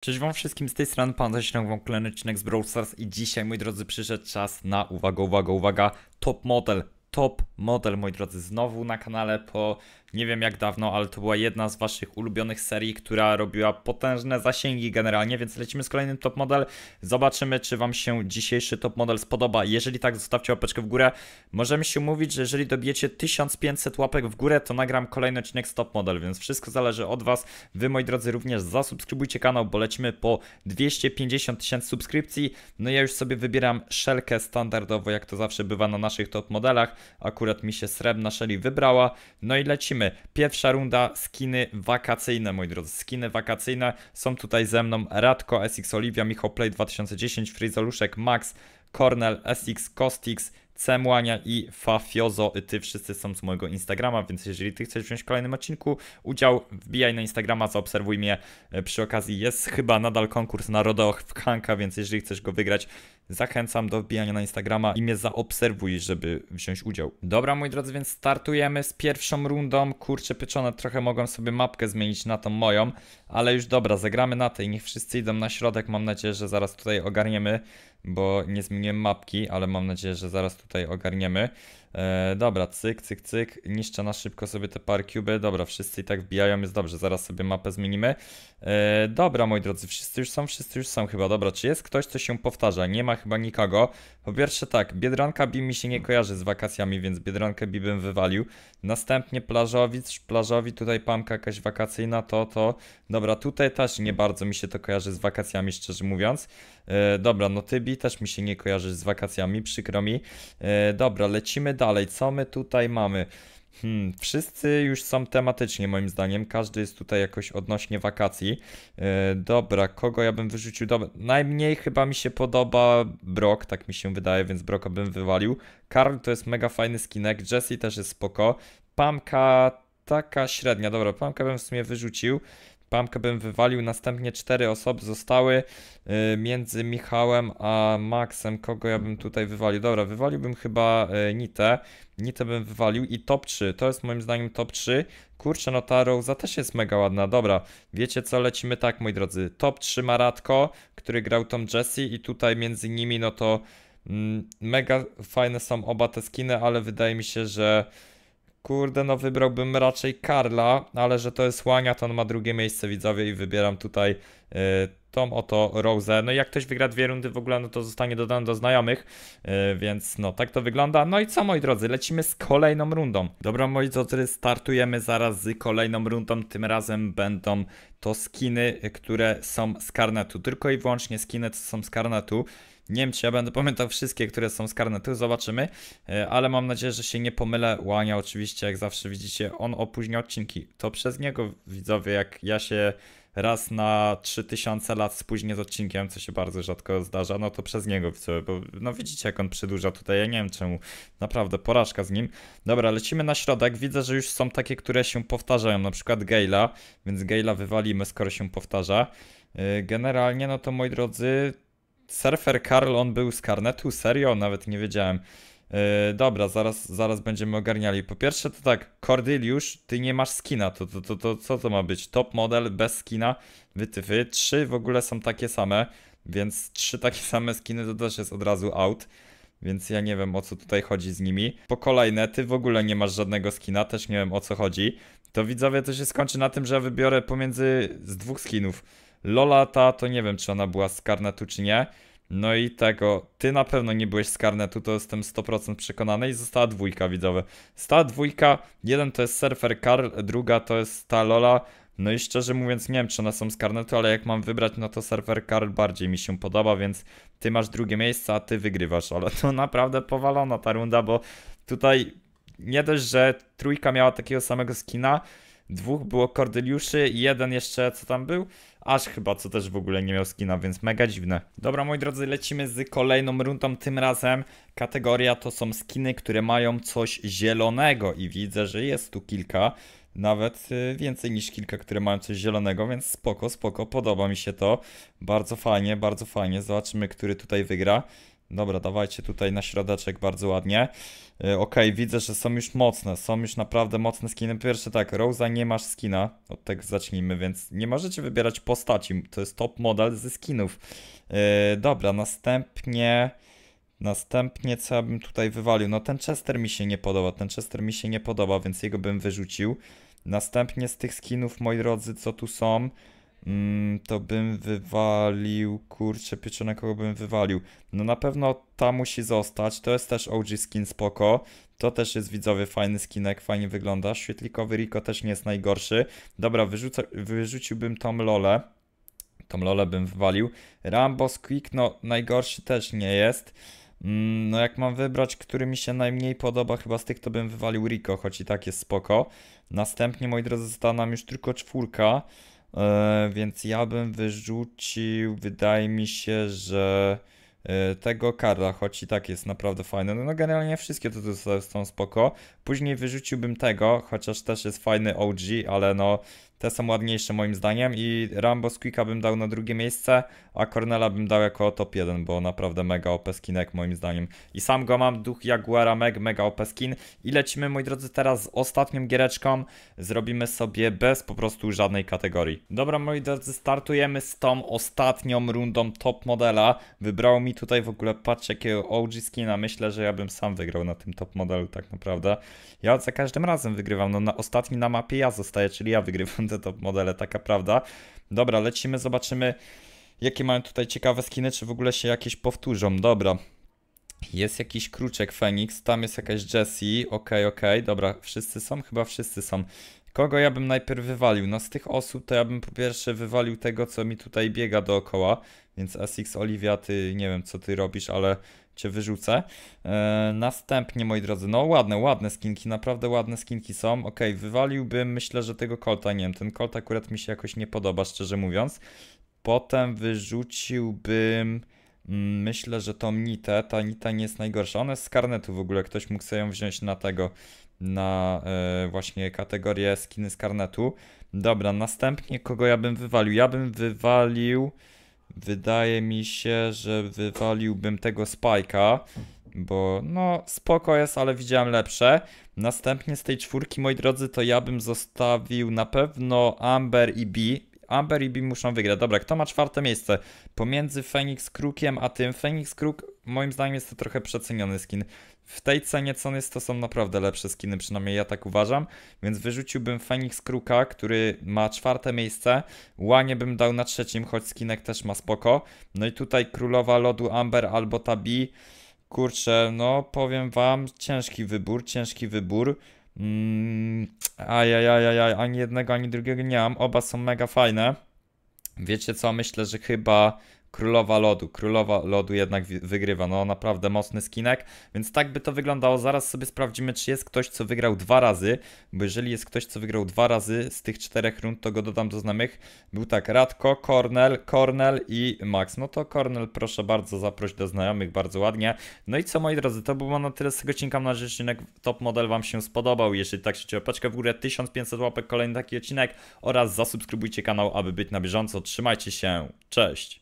Cześć wam wszystkim, z tej strony pan kolejny odcinek z Brawl Stars i dzisiaj, moi drodzy, przyszedł czas na, uwaga, uwaga, uwaga, top model. Top model, moi drodzy, znowu na kanale po nie wiem jak dawno, ale to była jedna z waszych ulubionych serii, która robiła potężne zasięgi generalnie, więc lecimy z kolejnym top model. Zobaczymy, czy wam się dzisiejszy top model spodoba. Jeżeli tak, zostawcie łapeczkę w górę. Możemy się mówić, że jeżeli dobijecie 1500 łapek w górę, to nagram kolejny odcinek z top model, więc wszystko zależy od was. Wy, moi drodzy, również zasubskrybujcie kanał, bo lecimy po 250 tysięcy subskrypcji. No ja już sobie wybieram szelkę standardowo, jak to zawsze bywa na naszych top modelach. Akurat mi się srebrna szeli wybrała. No i lecimy. Lecimy. Pierwsza runda skiny wakacyjne, moi drodzy. Skiny wakacyjne są tutaj ze mną Radko, SX Olivia, Micho Play 2010, Fryzoluszek, Max, Cornel, SX, Kostix, Cemłania i Fafiozo. Y, ty wszyscy są z mojego Instagrama, więc jeżeli ty chcesz wziąć w kolejnym odcinku udział, wbijaj na Instagrama, zaobserwuj mnie. Y, przy okazji jest chyba nadal konkurs na Rodeo w Hanka, więc jeżeli chcesz go wygrać, Zachęcam do wbijania na Instagrama i mnie zaobserwuj, żeby wziąć udział. Dobra, moi drodzy, więc startujemy z pierwszą rundą. Kurczę, pieczone, trochę mogłem sobie mapkę zmienić na tą moją, ale już dobra, zagramy na tej. Niech wszyscy idą na środek. Mam nadzieję, że zaraz tutaj ogarniemy bo nie zmieniłem mapki, ale mam nadzieję, że zaraz tutaj ogarniemy. E, dobra, cyk, cyk, cyk, niszczę na szybko sobie te par cube. Dobra, wszyscy i tak wbijają, jest dobrze, zaraz sobie mapę zmienimy. E, dobra, moi drodzy, wszyscy już są, wszyscy już są chyba. Dobra, czy jest ktoś, co się powtarza? Nie ma chyba nikogo. Po pierwsze tak, Biedronka Bi mi się nie kojarzy z wakacjami, więc Biedronkę Bi bym wywalił. Następnie Plażowic, Plażowi tutaj pamka jakaś wakacyjna, to, to. Dobra, tutaj też nie bardzo mi się to kojarzy z wakacjami, szczerze mówiąc. E, dobra, no Tybi też mi się nie kojarzy z wakacjami, przykro mi. E, dobra, lecimy dalej, co my tutaj mamy? Hmm, wszyscy już są tematycznie moim zdaniem, każdy jest tutaj jakoś odnośnie wakacji. Yy, dobra, kogo ja bym wyrzucił? Dobra, najmniej chyba mi się podoba Brock, tak mi się wydaje, więc Brocka bym wywalił. Karl to jest mega fajny skinek, Jesse też jest spoko. Pamka taka średnia, dobra, Pamka bym w sumie wyrzucił. Pamkę bym wywalił, następnie cztery osoby zostały y, między Michałem a Maxem. Kogo ja bym tutaj wywalił? Dobra, wywaliłbym chyba y, Nitę. Nitę bym wywalił i top 3. To jest moim zdaniem top 3. Kurczę, no ta Rosa też jest mega ładna. Dobra, wiecie co, lecimy tak, moi drodzy. Top 3 Maratko, który grał Tom Jesse i tutaj między nimi, no to mm, mega fajne są oba te skiny, ale wydaje mi się, że Kurde, no wybrałbym raczej Karla, ale że to jest Łania, to on ma drugie miejsce widzowie i wybieram tutaj y, tą oto Rose. No i jak ktoś wygra dwie rundy w ogóle, no to zostanie dodany do znajomych, e, więc no tak to wygląda. No i co moi drodzy, lecimy z kolejną rundą. Dobra moi drodzy, startujemy zaraz z kolejną rundą, tym razem będą to skiny, e, które są z karnetu, tylko i wyłącznie skiny, co są z karnetu. Nie wiem, czy ja będę pamiętał wszystkie, które są z karnetu, zobaczymy, e, ale mam nadzieję, że się nie pomylę. Łania oczywiście, jak zawsze widzicie, on opóźnia odcinki. To przez niego widzowie, jak ja się raz na 3000 lat spóźnię z odcinkiem, co się bardzo rzadko zdarza, no to przez niego wcale, bo no widzicie jak on przedłuża tutaj, ja nie wiem czemu, naprawdę porażka z nim. Dobra, lecimy na środek, widzę, że już są takie, które się powtarzają, na przykład Gaila więc Gaila wywalimy, skoro się powtarza. Y, generalnie, no to moi drodzy, surfer Karl, on był z karnetu, serio? Nawet nie wiedziałem. Yy, dobra, zaraz, zaraz będziemy ogarniali. Po pierwsze, to tak, Cordyliusz, ty nie masz skina. To, to, to, to co to ma być? Top model bez skina? Wytyfy. Trzy w ogóle są takie same, więc trzy takie same skiny to też jest od razu out. Więc ja nie wiem o co tutaj chodzi z nimi. Po kolejne, ty w ogóle nie masz żadnego skina, też nie wiem o co chodzi. To widzowie to się skończy na tym, że ja wybiorę pomiędzy z dwóch skinów. Lola ta, to nie wiem czy ona była z karnetu czy nie. No i tego, ty na pewno nie byłeś z tu to jestem 100% przekonany i została dwójka widzowie. Została dwójka, jeden to jest surfer Karl, druga to jest ta Lola. No i szczerze mówiąc nie wiem czy one są z karnetu, ale jak mam wybrać no to surfer Karl bardziej mi się podoba, więc ty masz drugie miejsce, a ty wygrywasz. Ale to naprawdę powalona ta runda, bo tutaj nie dość, że trójka miała takiego samego skina, dwóch było Kordyliuszy, jeden jeszcze co tam był? Aż chyba, co też w ogóle nie miał skina, więc mega dziwne. Dobra, moi drodzy, lecimy z kolejną rundą. Tym razem kategoria to są skiny, które mają coś zielonego i widzę, że jest tu kilka. Nawet y, więcej niż kilka, które mają coś zielonego, więc spoko, spoko, podoba mi się to. Bardzo fajnie, bardzo fajnie. Zobaczymy, który tutaj wygra. Dobra, dawajcie tutaj na środeczek bardzo ładnie. E, ok, widzę, że są już mocne, są już naprawdę mocne skiny. Pierwsze tak, Rosa nie masz skina, od tego zacznijmy, więc nie możecie wybierać postaci, to jest top model ze skinów. Yy, dobra, następnie... Następnie co ja bym tutaj wywalił? No ten Chester mi się nie podoba, ten Chester mi się nie podoba, więc jego bym wyrzucił. Następnie z tych skinów, moi drodzy, co tu są... Mm, to bym wywalił, kurczę, pieczone kogo bym wywalił. No na pewno ta musi zostać, to jest też OG skin spoko. To też jest widzowie fajny skinek, fajnie wygląda. Świetlikowy Rico też nie jest najgorszy. Dobra, wyrzuciłbym Tom Lole. Tom Lole bym wywalił. Rambo Squeak, no najgorszy też nie jest. Mm, no jak mam wybrać, który mi się najmniej podoba chyba z tych, to bym wywalił Rico, choć i tak jest spoko. Następnie, moi drodzy, została nam już tylko czwórka. E, więc ja bym wyrzucił, wydaje mi się, że e, tego Karla, choć i tak jest naprawdę fajny. No, no generalnie wszystkie to są spoko. Później wyrzuciłbym tego, chociaż też jest fajny OG, ale no te są ładniejsze moim zdaniem i Rambo Squeaka bym dał na drugie miejsce, a Cornela bym dał jako top 1, bo naprawdę mega OP skinek moim zdaniem. I sam go mam, duch Jaguara Meg, mega OP skin. I lecimy moi drodzy teraz z ostatnią giereczką, zrobimy sobie bez po prostu żadnej kategorii. Dobra moi drodzy, startujemy z tą ostatnią rundą top modela. Wybrało mi tutaj w ogóle, patrzcie jakiego OG skina, myślę, że ja bym sam wygrał na tym top modelu tak naprawdę. Ja za każdym razem wygrywam, no na ostatni na mapie ja zostaję, czyli ja wygrywam to modele, taka prawda. Dobra, lecimy, zobaczymy jakie mają tutaj ciekawe skiny, czy w ogóle się jakieś powtórzą. Dobra, jest jakiś kruczek Fenix, tam jest jakaś Jessie. Okej, okay, okej, okay. dobra, wszyscy są? Chyba wszyscy są. Kogo ja bym najpierw wywalił? No z tych osób to ja bym po pierwsze wywalił tego, co mi tutaj biega dookoła. Więc SX Olivia, ty nie wiem co ty robisz, ale cię wyrzucę. Eee, następnie, moi drodzy, no ładne, ładne skinki, naprawdę ładne skinki są. Ok, wywaliłbym myślę, że tego kolta, nie wiem, ten Kolta akurat mi się jakoś nie podoba, szczerze mówiąc. Potem wyrzuciłbym... Myślę, że tą nitę, ta nita nie jest najgorsza. Ona jest z karnetu w ogóle, ktoś mógł sobie ją wziąć na tego, na e, właśnie kategorię skiny z karnetu. Dobra, następnie kogo ja bym wywalił? Ja bym wywalił, wydaje mi się, że wywaliłbym tego Spajka, bo no spoko jest, ale widziałem lepsze. Następnie z tej czwórki, moi drodzy, to ja bym zostawił na pewno Amber i B, Amber i Beam muszą wygrać. Dobra, kto ma czwarte miejsce? Pomiędzy Phoenix Krukiem a tym. Phoenix Kruk moim zdaniem jest to trochę przeceniony skin. W tej cenie co on jest to są naprawdę lepsze skiny, przynajmniej ja tak uważam. Więc wyrzuciłbym Phoenix Kruka, który ma czwarte miejsce. Łanie bym dał na trzecim, choć skinek też ma spoko. No i tutaj królowa lodu Amber albo Tabi. Kurczę, no powiem wam, ciężki wybór, ciężki wybór. Mm, ja, ja, ani jednego, ani drugiego nie mam. Oba są mega fajne. Wiecie co, myślę, że chyba Królowa lodu, królowa lodu jednak wygrywa, no naprawdę mocny skinek, więc tak by to wyglądało, zaraz sobie sprawdzimy czy jest ktoś co wygrał dwa razy, bo jeżeli jest ktoś co wygrał dwa razy z tych czterech rund to go dodam do znajomych, był tak Radko, Cornel, Cornel i Max, no to Cornel proszę bardzo zaproś do znajomych, bardzo ładnie, no i co moi drodzy, to było na tyle z tego odcinka, mam nadzieję, że Top Model Wam się spodobał, jeżeli tak się opaczkę w górę, 1500 łapek, kolejny taki odcinek oraz zasubskrybujcie kanał, aby być na bieżąco, trzymajcie się, cześć!